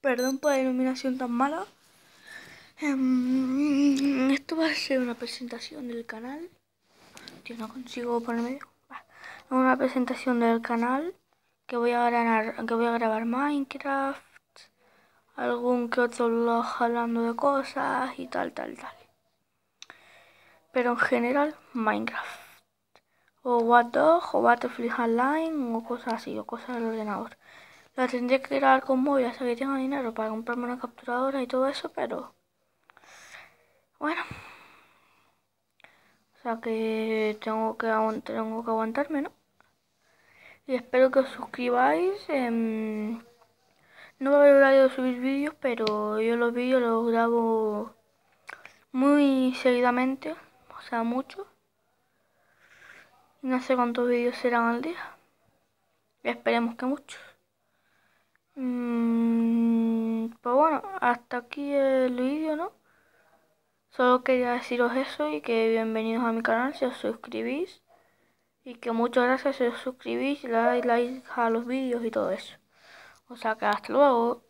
perdón por la iluminación tan mala. Em, esto va a ser una presentación del canal. Yo no consigo ponerme... Una presentación del canal que voy a grabar, que voy a grabar Minecraft, algún que otro vlog hablando de cosas y tal, tal, tal. Pero en general Minecraft. O Watchdog, o Battlefield Online, o cosas así, o cosas del ordenador. La tendría que grabar con móvil hasta que tenga dinero para comprarme una capturadora y todo eso, pero... Bueno. O sea que tengo que, tengo que aguantarme, ¿no? Y espero que os suscribáis. Em, no va a haber de subir vídeos, pero yo los vídeos los grabo muy seguidamente, o sea, mucho. No sé cuántos vídeos serán al día. Esperemos que muchos. hasta aquí el vídeo, ¿no? Solo quería deciros eso y que bienvenidos a mi canal si os suscribís. Y que muchas gracias si os suscribís, Y le dais like a los vídeos y todo eso. O sea que hasta luego.